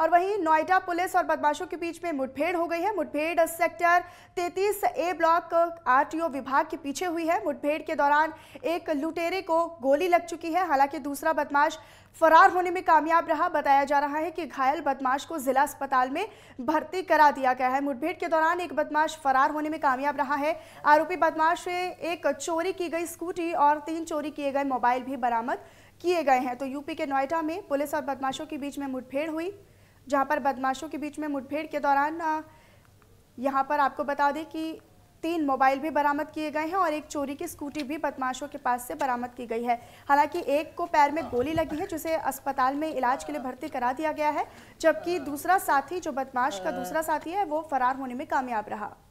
और वहीं नोएडा पुलिस और बदमाशों के बीच में मुठभेड़ हो गई है मुठभेड़ सेक्टर 33 ए ब्लॉक आरटीओ विभाग के पीछे हुई है मुठभेड़ के दौरान एक लुटेरे को गोली लग चुकी है हालांकि दूसरा बदमाश फरार होने में कामयाब रहा बताया जा रहा है कि घायल बदमाश को जिला अस्पताल में भर्ती करा दिया गया है मुठभेड़ के दौरान एक बदमाश फरार होने में कामयाब रहा है आरोपी बदमाश से एक चोरी की गई स्कूटी और तीन चोरी किए गए मोबाइल भी बरामद किए गए हैं तो यूपी के नोएडा में पुलिस और बदमाशों के बीच में मुठभेड़ हुई जहाँ पर बदमाशों के बीच में मुठभेड़ के दौरान यहाँ पर आपको बता दें कि तीन मोबाइल भी बरामद किए गए हैं और एक चोरी की स्कूटी भी बदमाशों के पास से बरामद की गई है हालांकि एक को पैर में गोली लगी है जिसे अस्पताल में इलाज के लिए भर्ती करा दिया गया है जबकि दूसरा साथी जो बदमाश का दूसरा साथी है वो फरार होने में कामयाब रहा